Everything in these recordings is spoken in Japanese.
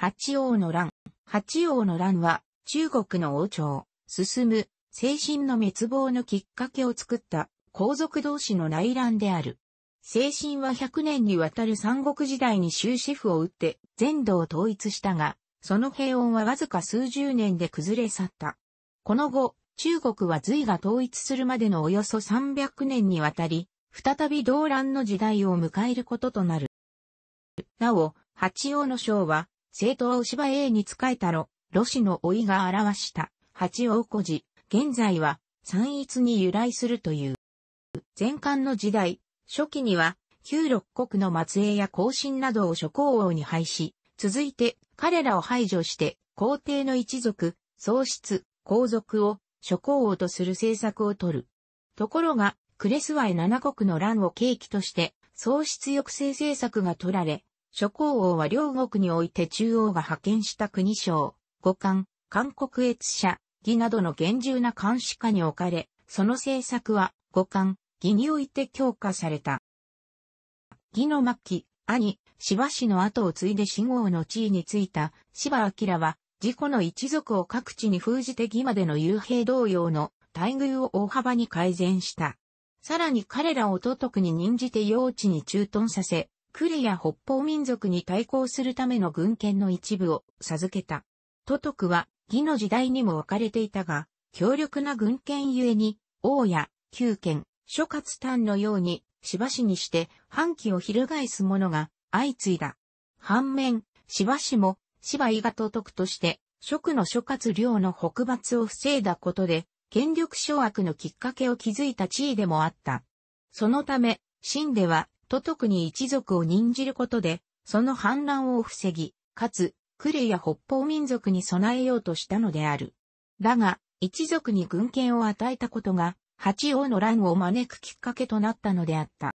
八王の乱。八王の乱は、中国の王朝、進む、精神の滅亡のきっかけを作った、皇族同士の内乱である。精神は100年にわたる三国時代に終止符を打って、全土を統一したが、その平穏はわずか数十年で崩れ去った。この後、中国は隋が統一するまでのおよそ300年にわたり、再び動乱の時代を迎えることとなる。なお、八王の将は、は当芝 a に仕えたろ、ロシの老いが表した八王子寺、現在は三一に由来するという。前漢の時代、初期には、旧六国の末裔や後進などを諸侯王に配し、続いて彼らを排除して皇帝の一族、喪失、皇族を諸侯王とする政策をとる。ところが、クレスワイ七国の乱を契機として、喪失抑制政策が取られ、諸侯王は両国において中央が派遣した国省、五官、韓国越社、義などの厳重な監視下に置かれ、その政策は五官、義において強化された。義の末期、兄、芝氏の後を継いで死後の地位についた芝明は、自己の一族を各地に封じて義までの幽閉同様の待遇を大幅に改善した。さらに彼らを都督に任じて用地に駐屯させ、クレや北方民族に対抗するための軍権の一部を授けた。都督は、義の時代にも分かれていたが、強力な軍権ゆえに、王や、旧権、諸葛丹のように、しばしにして、反旗を翻す者が、相次いだ。反面、しばしも、芝居が都督として、職の諸葛領の北伐を防いだことで、権力掌握のきっかけを築いた地位でもあった。そのため、秦では、都督に一族を任じることで、その反乱を防ぎ、かつ、クレや北方民族に備えようとしたのである。だが、一族に軍権を与えたことが、八王の乱を招くきっかけとなったのであった。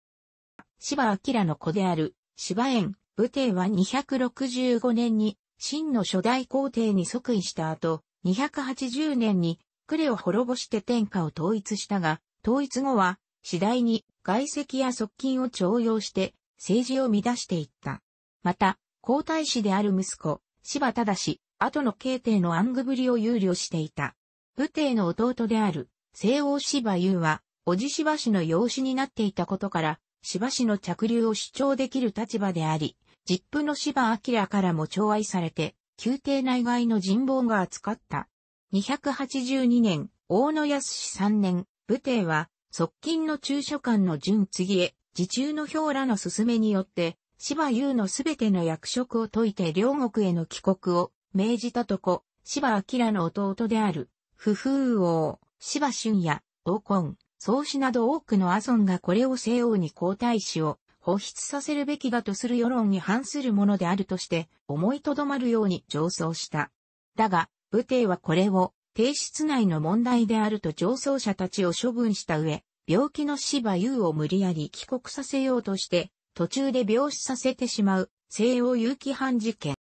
芝明の子である、芝縁、武帝は265年に、秦の初代皇帝に即位した後、280年に、クレを滅ぼして天下を統一したが、統一後は、次第に外籍や側近を徴用して政治を乱していった。また、皇太子である息子、柴忠氏、後の慶帝の暗愚ぶりを憂慮していた。武帝の弟である、西欧柴優は、おじ柴氏の養子になっていたことから、柴氏の着流を主張できる立場であり、実父の柴明からも寵愛されて、宮廷内外の人望が扱った。282年、大野康史3年、武帝は、側近の中書官の順次へ、自中の表らの勧めによって、芝優のすべての役職を解いて両国への帰国を命じたとこ、芝明の弟である、不風王、芝春也、王根、宗氏など多くの阿ンがこれを西欧に皇太子を放出させるべきだとする世論に反するものであるとして、思いとどまるように上奏した。だが、武帝はこれを提出内の問題であると上層者たちを処分した上、病気の芝優を無理やり帰国させようとして、途中で病死させてしまう、西欧有機犯事件。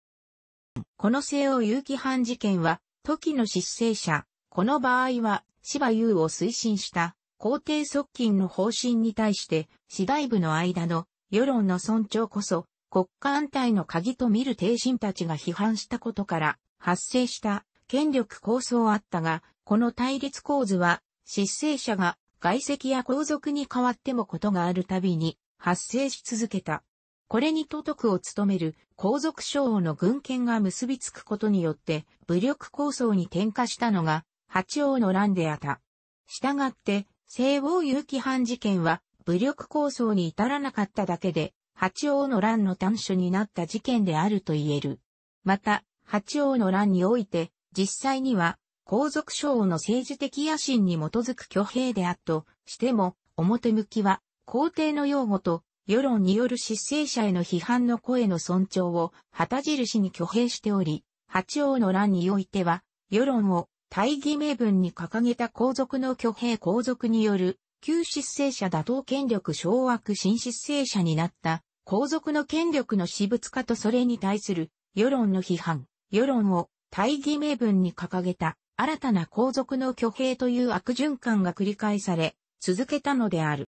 この西欧有機犯事件は、時の失政者、この場合は、芝優を推進した、皇帝側近の方針に対して、次大部の間の、世論の尊重こそ、国家安泰の鍵と見る帝臣たちが批判したことから、発生した権力構想あったが、この対立構図は、失政者が外籍や皇族に代わってもことがあるたびに発生し続けた。これに都督を務める皇族将王の軍権が結びつくことによって武力構想に転化したのが八王の乱であった。したがって、西王有機犯事件は武力構想に至らなかっただけで、八王の乱の短所になった事件であると言える。また、八王の乱において、実際には、皇族省の政治的野心に基づく挙兵であっとしても、表向きは、皇帝の擁護と、世論による失政者への批判の声の尊重を旗印に挙兵しており、八王の乱においては、世論を大義名分に掲げた皇族の挙兵皇族による、旧失政者打倒権力掌握新失政者になった、皇族の権力の私物化とそれに対する世論の批判、世論を大義名分に掲げた新たな皇族の挙兵という悪循環が繰り返され、続けたのである。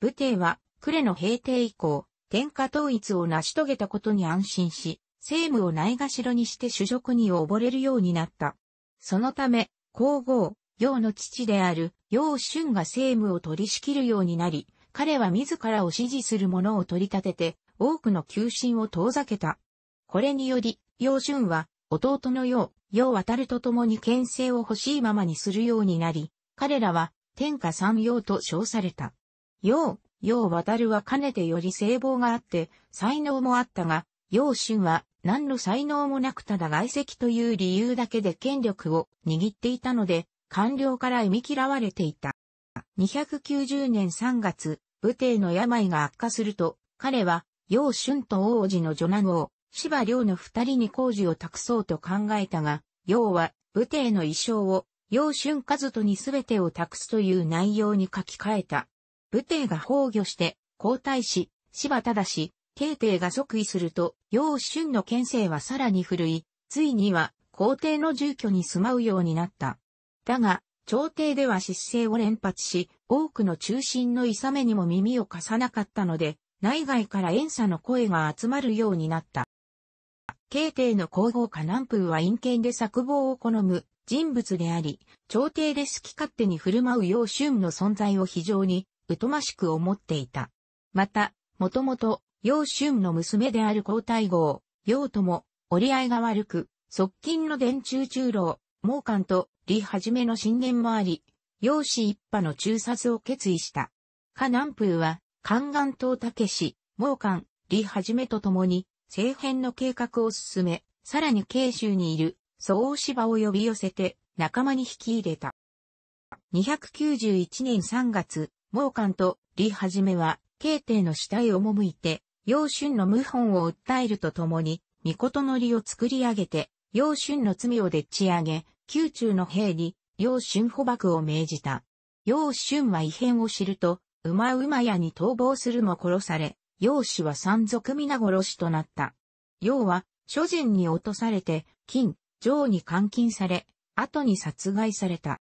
武帝は、呉の平定以降、天下統一を成し遂げたことに安心し、政務をないがしろにして主職に溺れるようになった。そのため、皇后、陽の父である陽春が政務を取り仕切るようになり、彼は自らを支持する者を取り立てて、多くの求心を遠ざけた。これにより、楊春は弟のよう、よう渡ると共に牽制を欲しいままにするようになり、彼らは天下三葉と称された。よう、よう渡るはかねてより聖望があって、才能もあったが、よう春は何の才能もなくただ外籍という理由だけで権力を握っていたので、官僚から忌み嫌われていた。290年3月、武帝の病が悪化すると、彼は、陽春と王子の女男を芝良の二人に工事を託そうと考えたが、要は、武帝の衣装を、楊春和人に全てを託すという内容に書き換えた。武帝が崩御して、皇太子、芝正、慶帝が即位すると、楊春の県政はさらに古い、ついには、皇帝の住居に住まうようになった。だが、朝廷では失勢を連発し、多くの中心のいさめにも耳を貸さなかったので、内外から遠差の声が集まるようになった。慶帝の皇后ン南風は陰険で作望を好む人物であり、朝廷で好き勝手に振る舞う楊春の存在を非常に疎ましく思っていた。また、もともと楊春の娘である皇太后、楊とも折り合いが悪く、側近の伝中中老、毛官と李はじめの進言もあり、楊氏一派の中殺を決意した。ン南風は、宦官と武氏、毛官、李はじめと共に、政変の計画を進め、さらに慶州にいる蘇王芝を呼び寄せて仲間に引き入れた。291年3月、毛官と李はじめは、慶帝の死体を赴いて、楊春の謀反を訴えるとともに、御事の利を作り上げて、楊春の罪をでっち上げ、宮中の兵に、楊春捕獲を命じた。楊春は異変を知ると、馬馬屋に逃亡するも殺され、楊氏は三族皆殺しとなった。楊は、諸人に落とされて、金、城に監禁され、後に殺害された。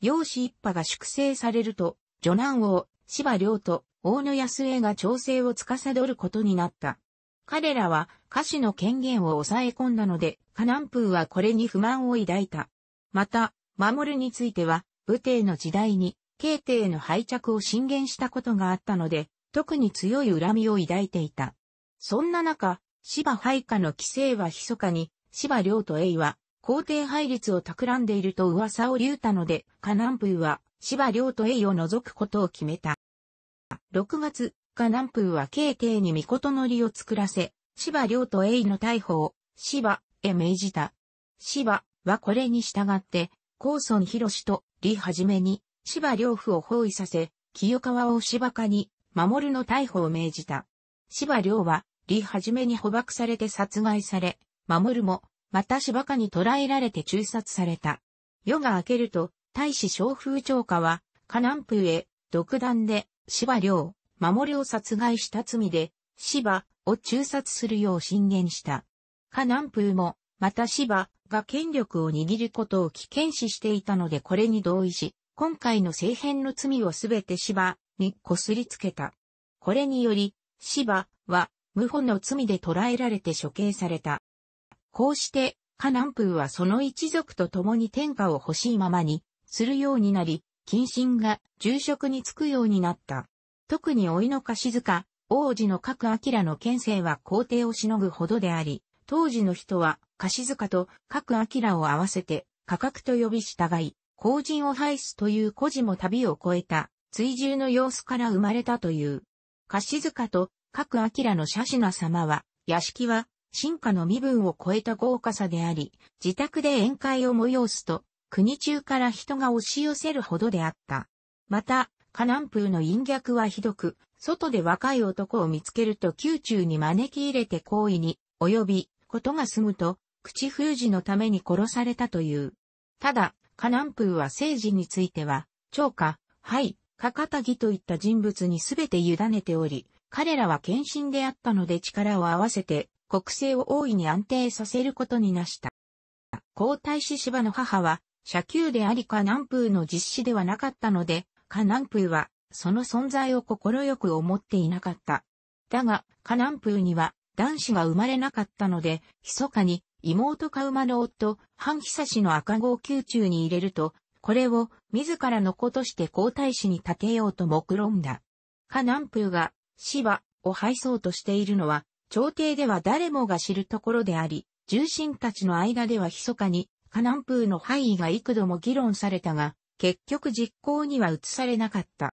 楊氏一派が粛清されると、女南王、芝良と大野安江が調整を司ることになった。彼らは、歌詞の権限を抑え込んだので、河南風はこれに不満を抱いた。また、守るについては、武帝の時代に、慶帝の敗着を進言したことがあったので、特に強い恨みを抱いていた。そんな中、芝配下の規制は密かに、芝良と栄は、皇帝配列を企んでいると噂を流たので、河南風は、芝良と栄を除くことを決めた。6月、河南風は慶帝に御のりを作らせ、芝良と栄の逮捕を、芝、へ命じた。芝、はこれに従って、高村博氏と李はじめに、芝良夫を包囲させ、清川を芝家に、守るの逮捕を命じた。芝良は、李はじめに捕獲されて殺害され、守も、また芝家に捕らえられて中殺された。夜が明けると、大使小風長家は、河南風へ、独断で、芝良、守を殺害した罪で、芝を中殺するよう進言した。河南風も、また芝が権力を握ることを危険視していたのでこれに同意し、今回の政変の罪をすべて芝にこすりつけた。これにより、芝は、無法の罪で捕らえられて処刑された。こうして、カナンプーはその一族と共に天下を欲しいままに、するようになり、謹慎が重職に就くようになった。特に老いの貸塚、王子の各明の県政は皇帝をしのぐほどであり、当時の人は貸塚と各明を合わせて価格と呼び従い、皇人を排すという孤児も旅を越えた、追従の様子から生まれたという。貸塚と各明の写真様は、屋敷は、進化の身分を超えた豪華さであり、自宅で宴会を催すと、国中から人が押し寄せるほどであった。また、河南風の陰逆はひどく、外で若い男を見つけると宮中に招き入れて行為に、及び、ことが済むと、口封じのために殺されたという。ただ、河南風は政治については、長家、はい、かかたぎといった人物にすべて委ねており、彼らは献身であったので力を合わせて国政を大いに安定させることになした。皇太子芝の母は、社宮でありか南風の実施ではなかったので、か南風は、その存在を快く思っていなかった。だが、か南風には、男子が生まれなかったので、密かに、妹か馬の夫、半久氏の赤子を宮中に入れると、これを自らの子として皇太子に立てようと目論んだ。河南風が芝をそうとしているのは、朝廷では誰もが知るところであり、重臣たちの間では密かに、カナンプーの範囲が幾度も議論されたが、結局実行には移されなかった。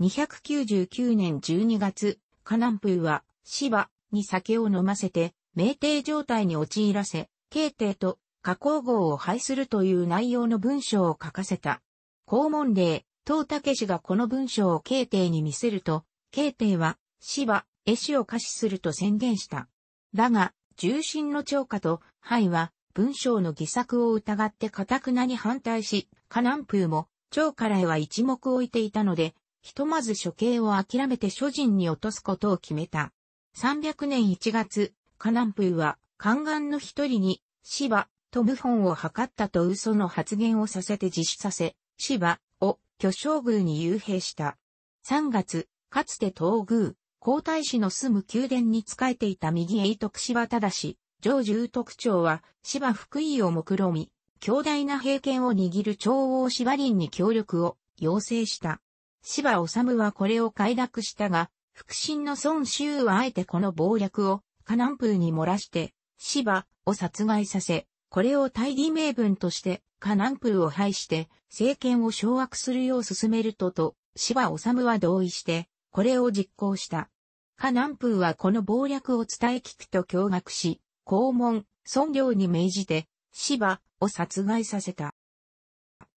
299年12月、カナンプーは、芝に酒を飲ませて、酩酊状態に陥らせ、慶帝と加工号を廃するという内容の文章を書かせた。公文例、東武氏がこの文章を慶帝に見せると、慶帝は、芝、絵師を可視すると宣言した。だが、重心の長家と、灰は、文章の偽作を疑って堅くなに反対し、河南風も、長からへは一目置いていたので、ひとまず処刑を諦めて諸人に落とすことを決めた。300年1月、河南風は、宦官の一人に、芝、トムホンを図ったと嘘の発言をさせて自首させ、芝を巨将軍に幽閉した。3月、かつて東宮、皇太子の住む宮殿に仕えていた右英徳芝正、上重徳長は芝福井を目論み、強大な兵権を握る長王芝林に協力を要請した。芝治はこれを快諾したが、腹心の孫周はあえてこの謀略を、河南風に漏らして、芝を殺害させ、これを大義名分として、カナンプルを廃して、政権を掌握するよう進めるとと、芝治は同意して、これを実行した。カナンプーはこの謀略を伝え聞くと驚愕し、公文、孫領に命じて、芝を殺害させた。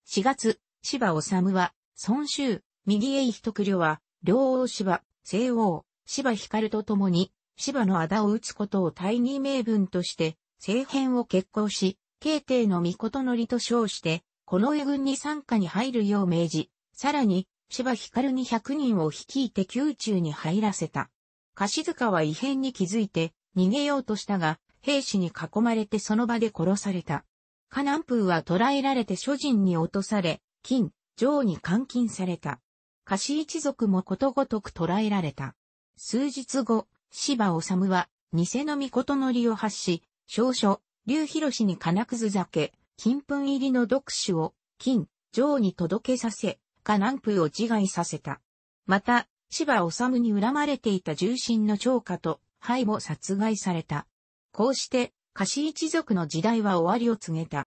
4月、芝治は、孫州、右へ一区領は、両王芝、西王、芝光と共に、芝の仇を討つことを大義名分として、政変を決行し、慶帝の御事のりと称して、この絵軍に参加に入るよう命じ、さらに、芝光に100人を率いて宮中に入らせた。貸塚は異変に気づいて、逃げようとしたが、兵士に囲まれてその場で殺された。河南風は捕らえられて諸人に落とされ、金、城に監禁された。貸し一族もことごとく捕らえられた。数日後、芝治は、偽の御事のりを発し、小書、竜広に金くず酒、金粉入りの読書を、金、上に届けさせ、下南風を自害させた。また、芝治に恨まれていた重臣の長家と、灰も殺害された。こうして、菓子一族の時代は終わりを告げた。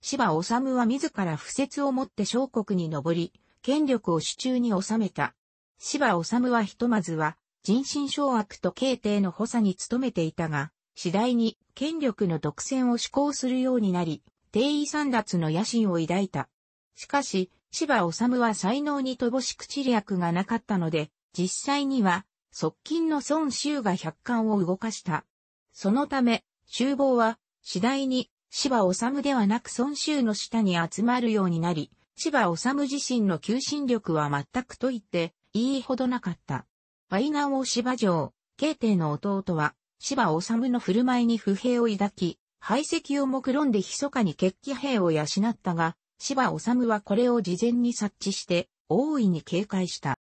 芝治は自ら不説をもって小国に上り、権力を手中に収めた。芝治はひとまずは、人心掌握と慶帝の補佐に努めていたが、次第に権力の独占を施行するようになり、定位三奪の野心を抱いた。しかし、芝治は才能に乏しく知略がなかったので、実際には、側近の孫州が百貫を動かした。そのため、厨房は、次第に、芝治ではなく孫州の下に集まるようになり、芝治自身の求心力は全くと言って、いいほどなかった。ワイナ王芝城、慶帝の弟は、芝治の振る舞いに不平を抱き、排斥を目論んで密かに決起兵を養ったが、芝治はこれを事前に察知して、大いに警戒した。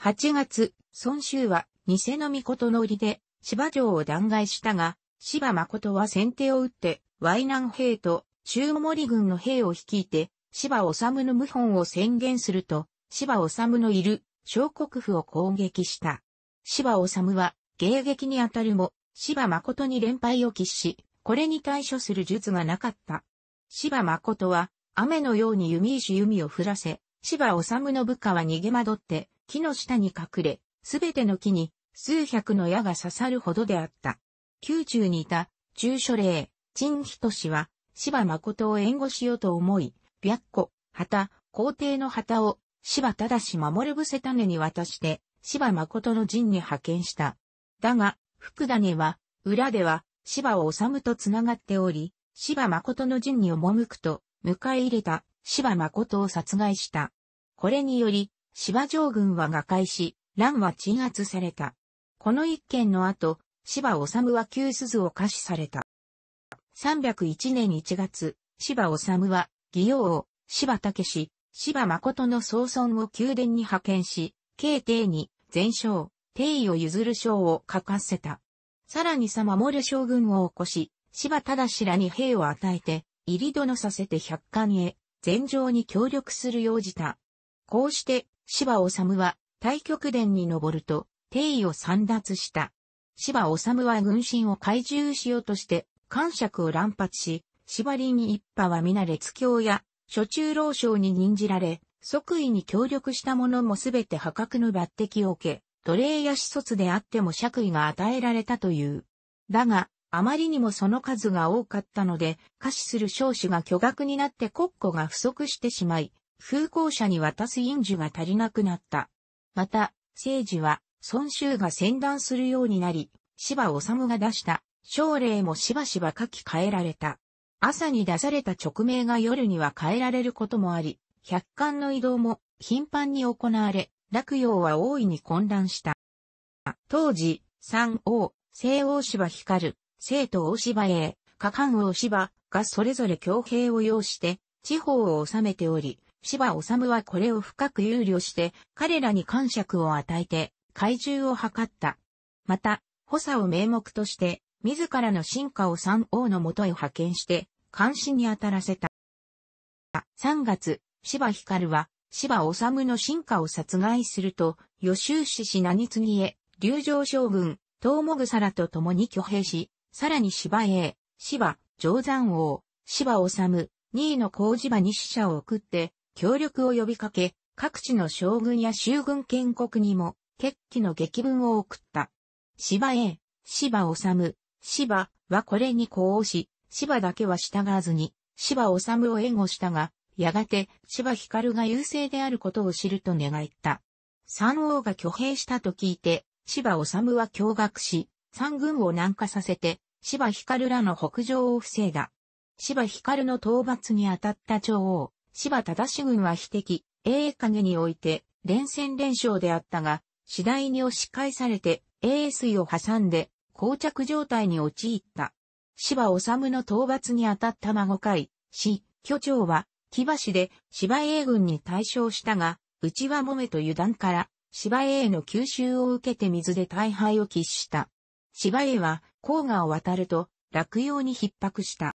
8月、孫州は、偽の御事の売りで、芝城を弾劾したが、芝誠は先手を打って、淮南兵と中森軍の兵を率いて、芝治の謀反を宣言すると、芝治のいる小国府を攻撃した。芝治は、迎撃にあたるも、芝誠に連敗を喫し、これに対処する術がなかった。芝誠は、雨のように弓石弓を降らせ、芝治の部下は逃げ惑って、木の下に隠れ、すべての木に、数百の矢が刺さるほどであった。宮中にいた、中書令、陳仁氏は、芝誠を援護しようと思い、白虎、旗、皇帝の旗を、芝正守伏せ種に渡して、芝誠の陣に派遣した。だが、福種は、裏では、芝を治と繋がっており、芝誠の陣に赴くと、迎え入れた芝誠を殺害した。これにより、芝城軍は瓦解し、乱は鎮圧された。この一件の後、芝治は旧鈴を下賜された。301年1月、芝治は、義王を、芝武芝誠の総孫を宮殿に派遣し、慶帝に、全勝、帝を譲る将を書かせた。さらに様守る将軍を起こし、芝忠らに兵を与えて、入り殿させて百貫へ、全城に協力するようじた。こうして、芝治は、太極殿に登ると、帝位を散脱した。芝治は軍心を懐柔しようとして、感釈を乱発し、芝林一派は皆列教や、諸中老将に任じられ、即位に協力した者もすべて破格の抜擢を受け、奴隷や子卒であっても爵位が与えられたという。だが、あまりにもその数が多かったので、可視する少子が巨額になって国庫が不足してしまい、風光者に渡す印樹が足りなくなった。また、政治は、孫州が先断するようになり、芝治が出した奨励もしばしば書き換えられた。朝に出された勅命が夜には変えられることもあり、百貫の移動も頻繁に行われ、洛陽は大いに混乱した。当時、三王、西王芝光、聖都王芝英、下関王芝がそれぞれ強兵を要して、地方を治めており、芝治はこれを深く憂慮して、彼らに感触を与えて、怪獣を図った。また、補佐を名目として、自らの進化を三王のもとへ派遣して、監視に当たらせた。3月、芝光は、芝治の進化を殺害すると、吉州氏氏何ぎへ、竜城将軍、東もぐさらと共に挙兵し、さらに芝へ、芝、定山王、芝治、2位の工事場に死者を送って、協力を呼びかけ、各地の将軍や州軍建国にも、決起の激文を送った。芝へ、芝治、芝はこれに呼応し、芝だけは従わずに、芝治を援護したが、やがて芝光が優勢であることを知ると願った。三王が挙兵したと聞いて、芝治は驚愕し、三軍を南下させて、芝光らの北上を防いだ。芝光の討伐に当たった長王、芝忠軍は否敵、英英影において、連戦連勝であったが、次第に押し返されて、英英水を挟んで、膠着状態に陥った。芝治の討伐に当たった孫会、死、巨長は、木橋で芝英軍に対象したが、内輪もめと油断から、芝英の吸収を受けて水で大敗を喫した。芝英は、黄河を渡ると、落葉に逼迫した。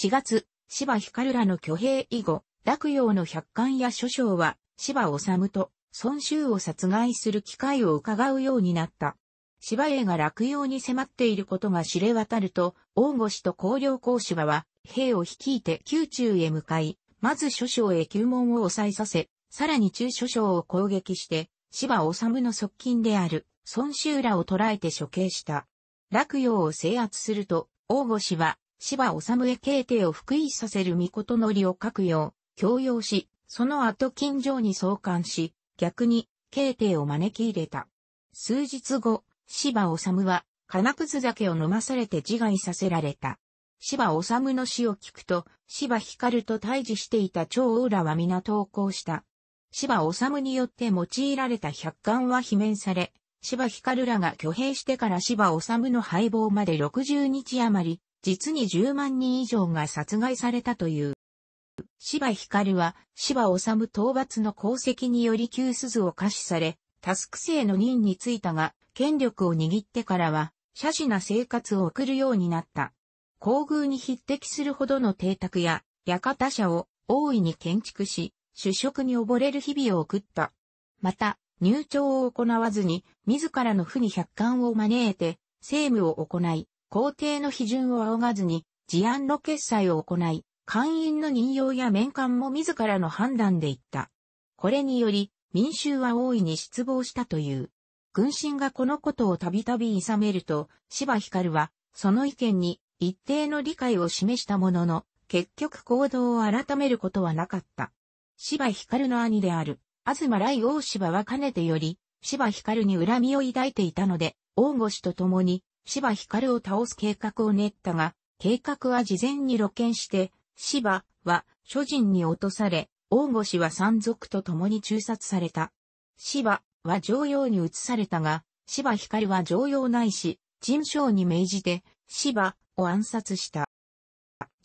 4月、芝光らの挙兵以後、落葉の百官や諸将は、芝治と、孫州を殺害する機会を伺うようになった。芝英が落葉に迫っていることが知れ渡ると、大越と高陵公芝は、兵を率いて宮中へ向かい、まず諸将へ旧門を押さえさせ、さらに中諸将を攻撃して、芝治の側近である孫修らを捕らえて処刑した。洛陽を制圧すると、大御氏は芝治へ慶帝を復位させる御事のりを書くよう、強要し、その後近所に送還し、逆に慶帝を招き入れた。数日後、芝治は金屑酒を飲まされて自害させられた。芝治の死を聞くと、芝光と対峙していた長浦は皆投降した。芝治によって用いられた百貫は罷免され、芝光らが挙兵してから芝治の敗亡まで60日余り、実に10万人以上が殺害されたという。芝光は芝治討伐の功績により旧鈴を可視され、タスク生の任に就いたが、権力を握ってからは、写真な生活を送るようになった。皇宮に匹敵するほどの邸宅や、館社を大いに建築し、主食に溺れる日々を送った。また、入庁を行わずに、自らの府に百官を招いて、政務を行い、皇帝の批准を仰がずに、事案の決裁を行い、官員の任用や面官も自らの判断で行った。これにより、民衆は大いに失望したという。軍神がこのことをたびたび諌めると、芝光は、その意見に、一定の理解を示したものの、結局行動を改めることはなかった。芝光の兄である、東来大芝はかねてより、芝光に恨みを抱いていたので、大越と共に、芝光を倒す計画を練ったが、計画は事前に露見して、芝は諸人に落とされ、大越は山賊と共に中殺された。芝は常用に移されたが、芝光は常用ないし、人将に命じて、芝を暗殺した。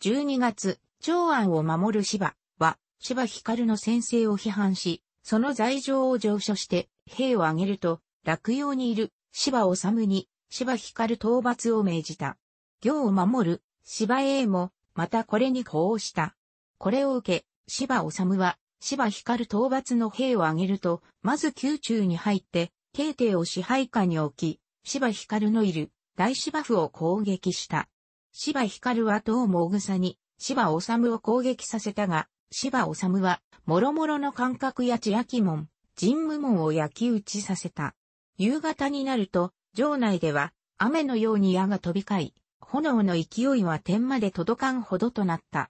12月、長安を守る芝は、芝光の先生を批判し、その罪状を上書して、兵を挙げると、落葉にいる芝治に、芝光討伐を命じた。行を守る芝英も、またこれに呼応した。これを受け、芝治は、芝光討伐の兵を挙げると、まず宮中に入って、慶帝を支配下に置き、芝光のいる大芝府を攻撃した。芝光はどもぐさに、芝治を攻撃させたが、芝治は、諸々の感覚や千秋門、神武門を焼き打ちさせた。夕方になると、城内では、雨のように矢が飛び交い、炎の勢いは点まで届かんほどとなった。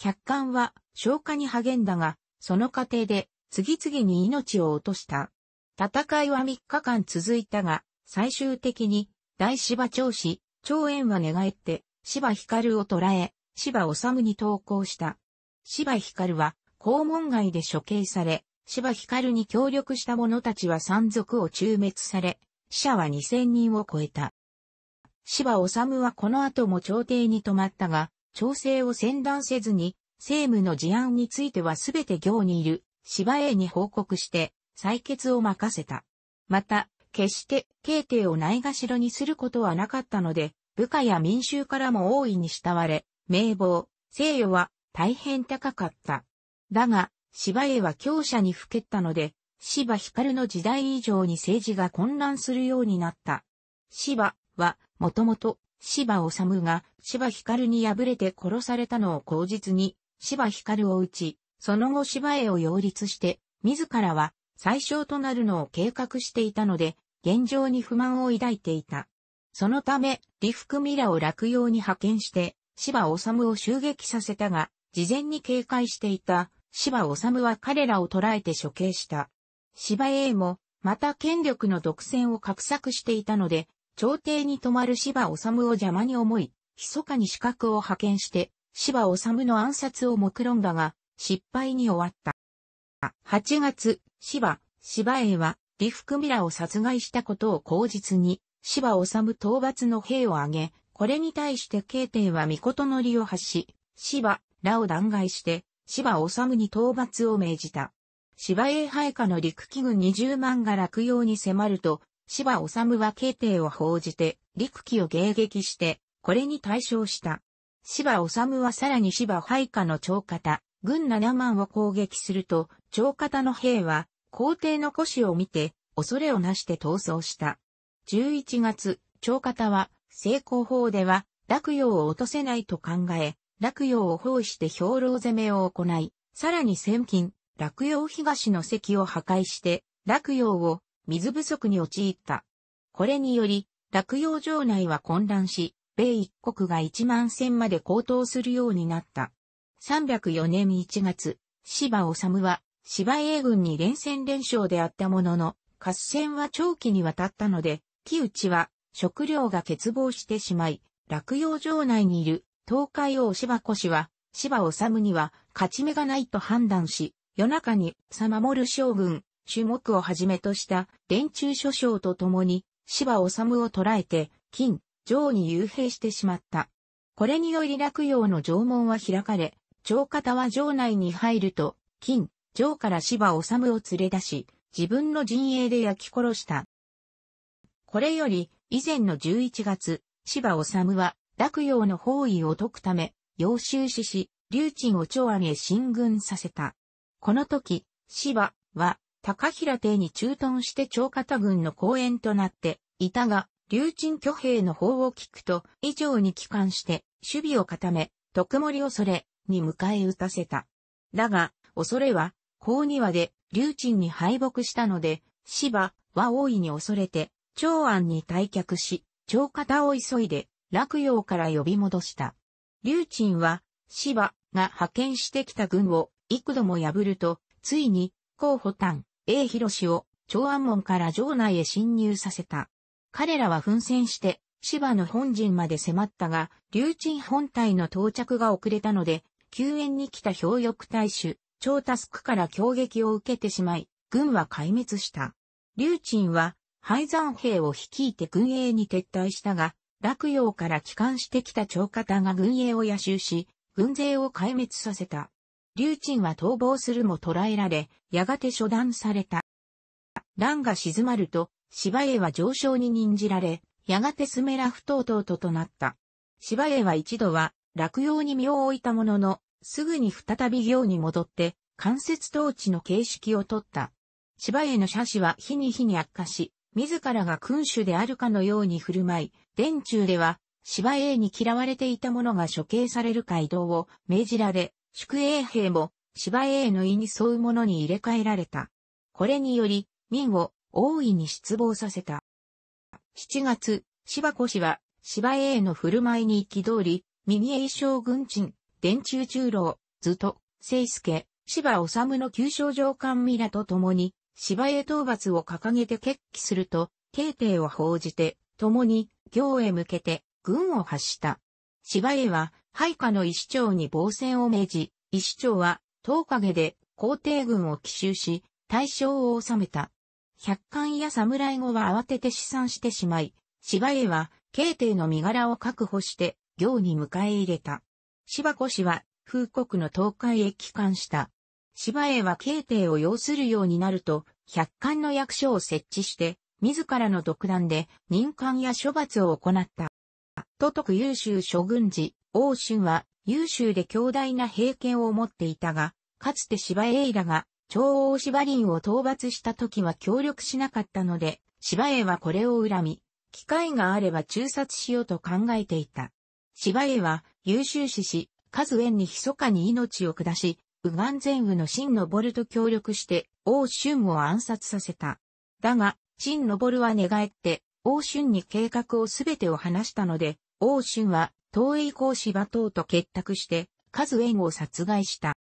百貫は、消火に励んだが、その過程で、次々に命を落とした。戦いは3日間続いたが、最終的に、大芝長子、長円は寝返って、芝光を捕らえ、芝治に投降した。芝光は、校門外で処刑され、芝光に協力した者たちは山賊を中滅され、死者は2000人を超えた。芝治はこの後も朝廷に泊まったが、調整を宣断せずに、政務の事案についてはすべて行にいる、芝英に報告して、採決を任せた。また、決して、慶定をないがしろにすることはなかったので、部下や民衆からも大いに慕われ、名簿、西洋は大変高かった。だが、芝絵は強者にふけったので、芝光の時代以上に政治が混乱するようになった。芝は、もともと、芝治が芝光に敗れて殺されたのを口実に、芝光を撃ち、その後芝絵を擁立して、自らは最小となるのを計画していたので、現状に不満を抱いていた。そのため、フ福ミラを落葉に派遣して、芝治を襲撃させたが、事前に警戒していた芝治は彼らを捕らえて処刑した。芝英も、また権力の独占を画策していたので、朝廷に泊まる芝治を邪魔に思い、密かに資格を派遣して、芝治の暗殺を目論んだが、失敗に終わった。8月、芝、芝英は、フ福ミラを殺害したことを口実に、芝治討伐の兵を挙げ、これに対して慶帝は御事の利を発し、芝、らを弾劾して、芝治に討伐を命じた。芝栄配下の陸機軍20万が落葉に迫ると、芝治は慶帝を報じて、陸機を迎撃して、これに対象した。芝治はさらに芝配下の長方、軍7万を攻撃すると、長方の兵は、皇帝の腰を見て、恐れをなして逃走した。11月、長方は、成功法では、落葉を落とせないと考え、落葉を包して兵糧攻めを行い、さらに先金、落葉東の席を破壊して、落葉を水不足に陥った。これにより、落葉城内は混乱し、米一国が一万戦まで高騰するようになった。304年1月、芝治は、芝英軍に連戦連勝であったものの、合戦は長期にわたったので、木内は食料が欠乏してしまい、落葉城内にいる東海王芝子氏は、芝治には勝ち目がないと判断し、夜中にも守将軍、種目をはじめとした連中諸将と共に芝治を捕らえて、金、城に幽閉してしまった。これにより落葉の城門は開かれ、城方は城内に入ると、金、城から芝治を連れ出し、自分の陣営で焼き殺した。これより、以前の11月、芝治は、洛陽の包囲を解くため、要州死し、劉鎮を長安へ進軍させた。この時、芝は、高平邸に駐屯して長方軍の公園となって、いたが、劉鎮挙兵の方を聞くと、以上に帰還して、守備を固め、徳森恐れ、に迎え撃たせた。だが、恐れは、高庭で、劉鎮に敗北したので、芝は大いに恐れて、長安に退却し、長方を急いで、洛陽から呼び戻した。劉鎮は、芝が派遣してきた軍を幾度も破ると、ついに、候補丹、英広を長安門から城内へ侵入させた。彼らは奮戦して、芝の本陣まで迫ったが、劉鎮本体の到着が遅れたので、救援に来た兵翼大衆、長タスクから攻撃を受けてしまい、軍は壊滅した。劉鎮は、廃山兵を率いて軍営に撤退したが、洛陽から帰還してきた長方が軍営を野襲し、軍勢を壊滅させた。劉鎮は逃亡するも捕らえられ、やがて処断された。乱が静まると、芝栄は上昇に任じられ、やがてスメラ不等々ととなった。芝栄は一度は、落葉に身を置いたものの、すぐに再び行に戻って、間接統治の形式をとった。芝栄の社史は日に日に悪化し、自らが君主であるかのように振る舞い、殿中では、芝英に嫌われていた者が処刑される街道を命じられ、宿営兵も芝英の意に沿う者に入れ替えられた。これにより、民を大いに失望させた。7月、芝子氏は芝英の振る舞いに憤り、耳栄将軍鎮、殿中中郎、ずと、聖助、芝治の旧将上官ミラと共に、芝江討伐を掲げて決起すると、慶帝を報じて、共に、行へ向けて、軍を発した。芝江は、配下の石長に防戦を命じ、石長は、東陰で、皇帝軍を奇襲し、大将を治めた。百貫や侍後は慌てて試算してしまい、芝江は、慶帝の身柄を確保して、行に迎え入れた。芝子氏は、風国の東海へ帰還した。芝栄は慶帝を要するようになると、百官の役所を設置して、自らの独断で任官や処罰を行った。都督優秀諸軍事、王春は優秀で強大な兵権を持っていたが、かつて芝栄らが長王芝林を討伐した時は協力しなかったので、芝栄はこれを恨み、機会があれば中殺しようと考えていた。芝栄は優秀志士、数縁に密かに命を下し、右岸前右の新のボルと協力して、王春を暗殺させた。だが、新のボルは寝返って、王春に計画をすべてを話したので、王春は、東英公師馬頭と結託して、数縁を殺害した。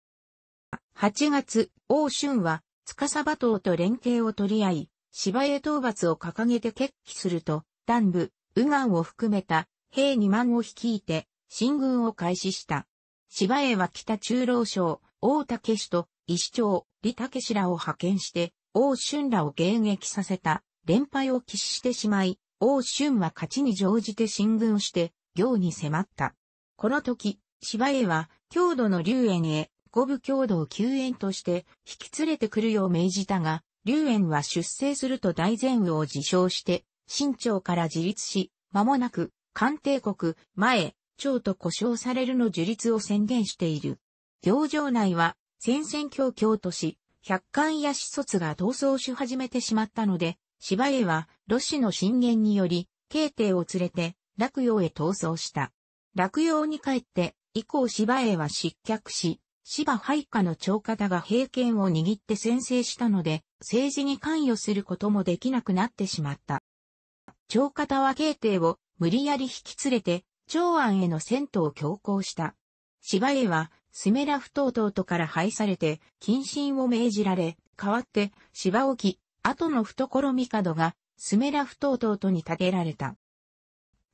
8月、王春は、司馬頭と連携を取り合い、芝江討伐を掲げて決起すると、南部、右岸を含めた兵2万を率いて、進軍を開始した。芝江は北中老省、大竹氏と医師長、李竹氏らを派遣して、王春らを迎撃させた、連敗を起死してしまい、王春は勝ちに乗じて進軍して、行に迫った。この時、芝江は、郷土の龍園へ、五部郷土を救援として、引き連れてくるよう命じたが、龍園は出征すると大前雨を自称して、新朝から自立し、間もなく、官帝国、前、朝と呼称されるの樹立を宣言している。行場内は戦々恐々とし、百官や子卒が逃走し始めてしまったので、芝江は、ロシの進言により、慶帝を連れて、洛陽へ逃走した。洛陽に帰って、以降芝江は失脚し、芝配下の長方が兵権を握って先制したので、政治に関与することもできなくなってしまった。長方は慶帝を無理やり引き連れて、長安への戦闘を強行した。芝江はスメラフトとから廃されて、謹慎を命じられ、代わって、芝置、後の懐帝が、スメラフトとに建てられた。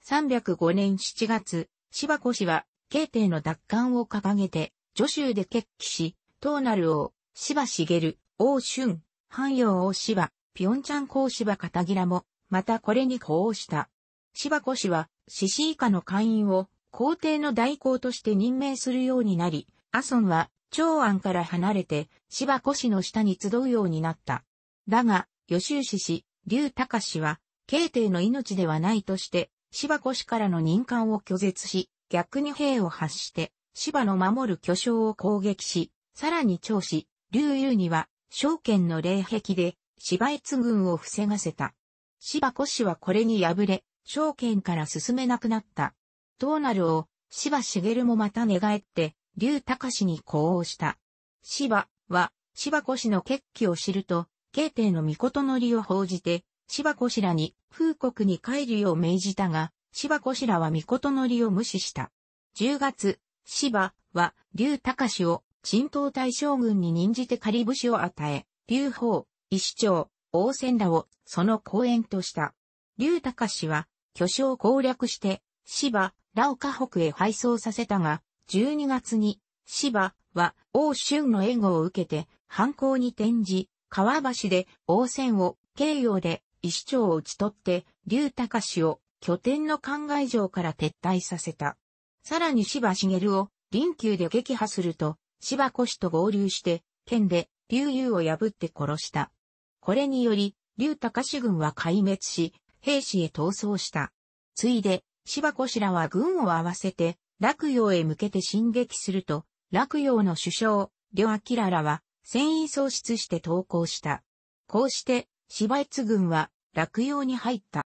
305年7月、芝子氏は、慶帝の奪還を掲げて、助州で決起し、東なる王、芝茂、王春、汎陽王芝、ピョンチャン公芝片平も、またこれに呼応した。芝子氏は、獅子以下の会員を、皇帝の代行として任命するようになり、アソンは、長安から離れて、芝古市の下に集うようになった。だが、吉州氏氏、劉隆氏は、慶帝の命ではないとして、芝古市からの任官を拒絶し、逆に兵を発して、芝の守る巨匠を攻撃し、さらに長氏、劉裕には、証券の霊壁で、芝越軍を防がせた。芝古氏はこれに敗れ、証券から進めなくなった。どうなるを、芝茂もまた寝返って、竜隆に呼応した。芝は、芝子氏の決起を知ると、慶帝の御事のりを報じて、芝子氏らに風国に帰るよう命じたが、芝子氏らは御事のりを無視した。10月、芝は、竜隆を、陳東大将軍に任じて仮武士を与え、竜邦、石長、王仙らを、その公演とした。竜隆は、巨匠攻略して、芝、ラオカ北へ配送させたが、12月に、芝は王春の援護を受けて反抗に転じ、川橋で王戦を、慶応で石長を討ち取って、竜隆氏を拠点の灌漑城から撤退させた。さらに芝茂を臨宮で撃破すると、芝越と合流して、剣で竜優を破って殺した。これにより、竜隆氏軍は壊滅し、兵士へ逃走した。ついで、芝越らは軍を合わせて、洛陽へ向けて進撃すると、洛陽の首相、両明らは、戦意喪失して投降した。こうして、芝越軍は、洛陽に入った。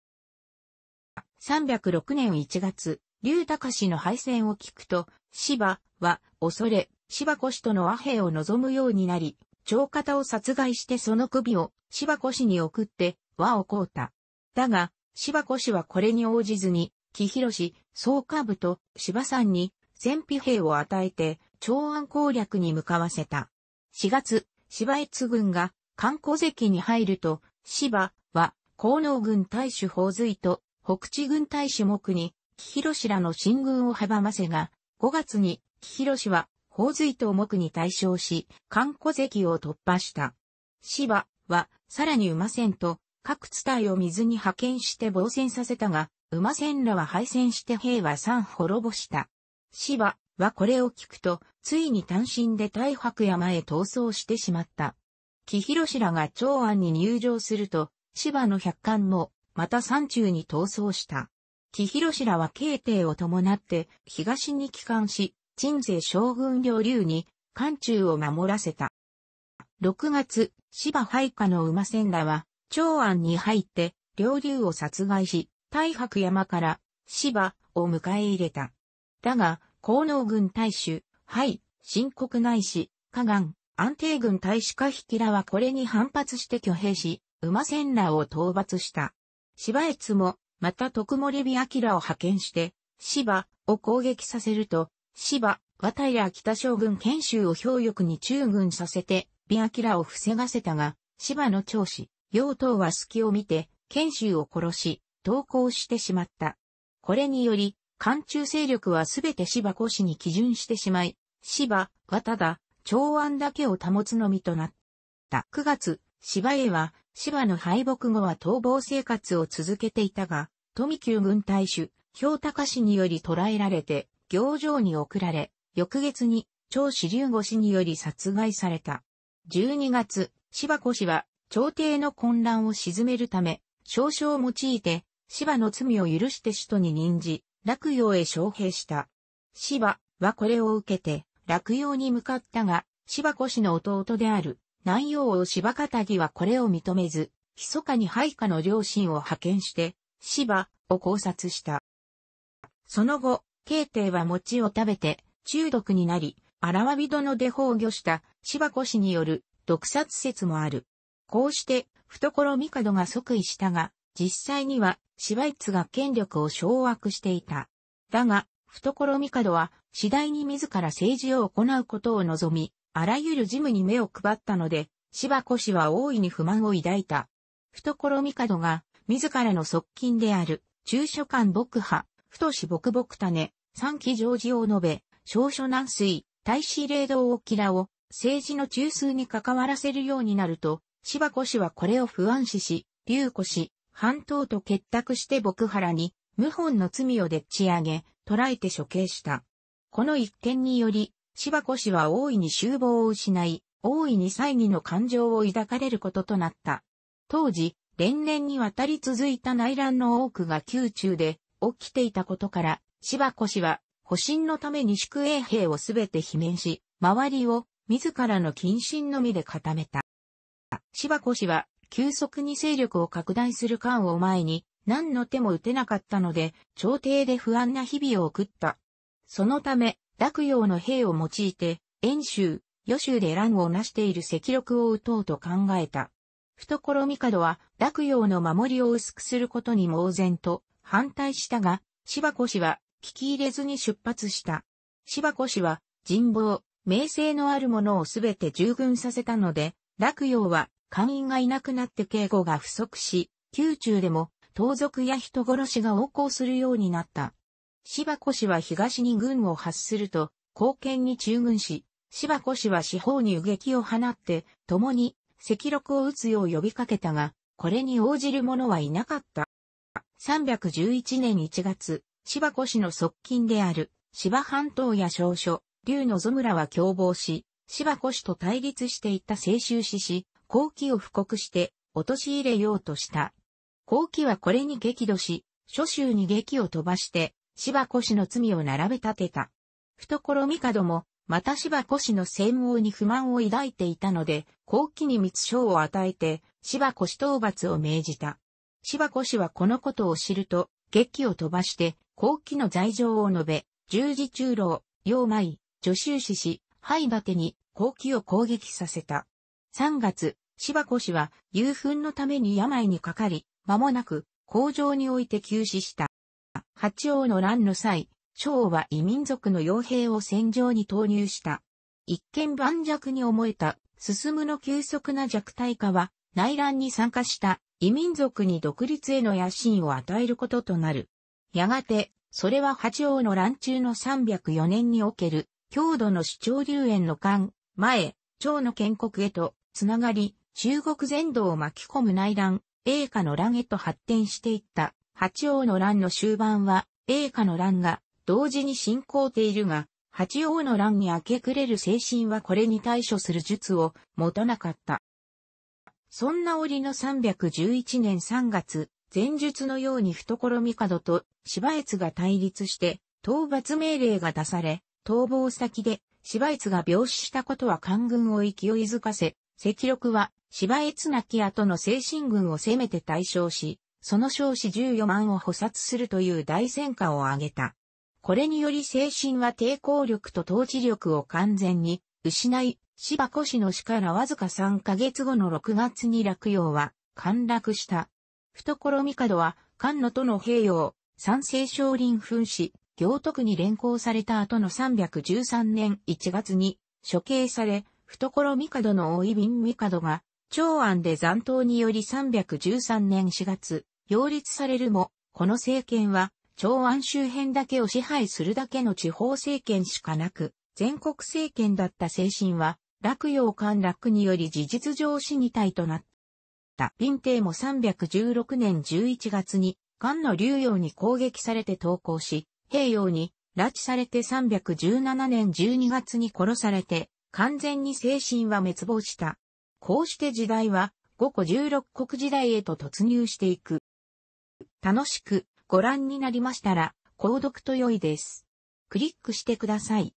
306年1月、竜隆の敗戦を聞くと、芝は、恐れ、芝越との和平を望むようになり、長方を殺害してその首を芝越に送って和をこうた。だが、芝越はこれに応じずに木広総下部と芝さんに戦費兵を与えて、長安攻略に向かわせた。4月、芝越軍が観光関に入ると、芝は、高能軍大使法随と北地軍大使目に、木広らの進軍を阻ませが、5月に、木広は、法随と木に対象し、観光関を突破した。芝は、さらに馬船と、各地帯を水に派遣して防戦させたが、馬戦らは敗戦して兵は三滅ぼした。芝はこれを聞くと、ついに単身で大白山へ逃走してしまった。木広らが長安に入場すると、芝の百官も、また山中に逃走した。木広らは慶帝を伴って、東に帰還し、鎮西将軍領流に、関中を守らせた。6月、芝配下の馬戦らは、長安に入って、領流を殺害し、大白山から芝を迎え入れた。だが、高能軍大衆、はい、刻な内し、加岸、安定軍大使か引きらはこれに反発して挙兵し、馬戦らを討伐した。芝越も、また徳森美明を派遣して、芝を攻撃させると、芝、綿谷北将軍賢秀を兵力に中軍させて、美明を防がせたが、芝の長子、妖刀は隙を見て、賢秀を殺し、投降してしまった。これにより、韓中勢力はすべて芝越に基準してしまい、芝はただ、長安だけを保つのみとなった。9月、芝へは、芝の敗北後は逃亡生活を続けていたが、富久軍大主、京高氏により捕らえられて、行場に送られ、翌月に、長子龍越氏により殺害された。12月、芝氏は、朝廷の混乱を鎮めるため、少々用いて、芝の罪を許して首都に任じ、洛陽へ招聘した。芝はこれを受けて、洛陽に向かったが、芝子氏の弟である、南洋王芝片木はこれを認めず、密かに配下の両親を派遣して、芝を考察した。その後、慶帝は餅を食べて中毒になり、荒わび殿で崩御した芝子氏による毒殺説もある。こうして、懐帝が即位したが、実際にはシュイツが権力を掌握していた。だが、懐帝は次第に自ら政治を行うことを望み、あらゆる事務に目を配ったので、芝子氏は大いに不満を抱いた。懐帝が、自らの側近である、中書官牧派、太子牧牧種、三期常時を述べ、少書南水、大使霊道を嫌を、政治の中枢に関わらせるようになると、芝子氏はこれを不安視し、龍子氏、半島と結託して牧原に、謀反の罪をでっち上げ、捕らえて処刑した。この一件により、柴子氏は大いに修謀を失い、大いに猜疑の感情を抱かれることとなった。当時、連年にわたり続いた内乱の多くが宮中で起きていたことから、柴子氏は、保身のために宿営兵をすべて罷免し、周りを自らの謹慎のみで固めた。芝子氏は急速に勢力を拡大する漢を前に、何の手も打てなかったので、朝廷で不安な日々を送った。そのため、洛陽の兵を用いて、遠州、予州で乱を成している赤力を打とうと考えた。懐帝は、洛陽の守りを薄くすることに猛然と反対したが、柴子氏は聞き入れずに出発した。柴子氏は、人望、名声のあるものをすべて従軍させたので、洛陽は官員がいなくなって警護が不足し、宮中でも盗賊や人殺しが横行するようになった。芝子氏は東に軍を発すると、後見に駐軍し、芝子氏は四方に右撃を放って、共に赤禄を打つよう呼びかけたが、これに応じる者はいなかった。311年1月、芝子氏の側近である、芝半島や少書、竜のゾ村は共謀し、芝子氏と対立していた青州氏し、後期を布告して、陥れようとした。後期はこれに激怒し、諸州に激を飛ばして、芝越氏の罪を並べ立てた。懐帝も、また芝越氏の専門に不満を抱いていたので、後期に密賞を与えて、芝越討伐を命じた。芝越氏はこのことを知ると、激を飛ばして、後期の罪状を述べ、十字中老、陽舞、助手士し、灰立てに後期を攻撃させた。3月、柴子氏は、遊憤のために病にかかり、間もなく、工場において急死した。八王の乱の際、昭は異民族の傭兵を戦場に投入した。一見盤石に思えた、進むの急速な弱体化は、内乱に参加した異民族に独立への野心を与えることとなる。やがて、それは八王の乱中の304年における、郷土の主張流園の間、前、趙の建国へと、つながり、中国全土を巻き込む内乱、栄華の乱へと発展していった、八王の乱の終盤は、栄華の乱が同時に進行ているが、八王の乱に明け暮れる精神はこれに対処する術を持たなかった。そんな折の311年3月、前述のように懐帝と芝越が対立して、討伐命令が出され、逃亡先で芝越が病死したことは官軍を勢いづかせ、赤力は、芝越なき後の精神軍を攻めて対象し、その少子14万を捕殺するという大戦果を挙げた。これにより精神は抵抗力と統治力を完全に失い、芝越氏の死からわずか3ヶ月後の6月に落葉は陥落した。懐帝は、菅野との平用、三世少林奮死、行徳に連行された後の313年1月に処刑され、懐帝の大井瓶帝が、長安で残党により313年4月、擁立されるも、この政権は、長安周辺だけを支配するだけの地方政権しかなく、全国政権だった精神は、落陽陥落により事実上死に体となった。林帝も316年11月に、漢の竜陽に攻撃されて投降し、平陽に拉致されて317年12月に殺されて、完全に精神は滅亡した。こうして時代は、五個16国時代へと突入していく。楽しくご覧になりましたら、購読と良いです。クリックしてください。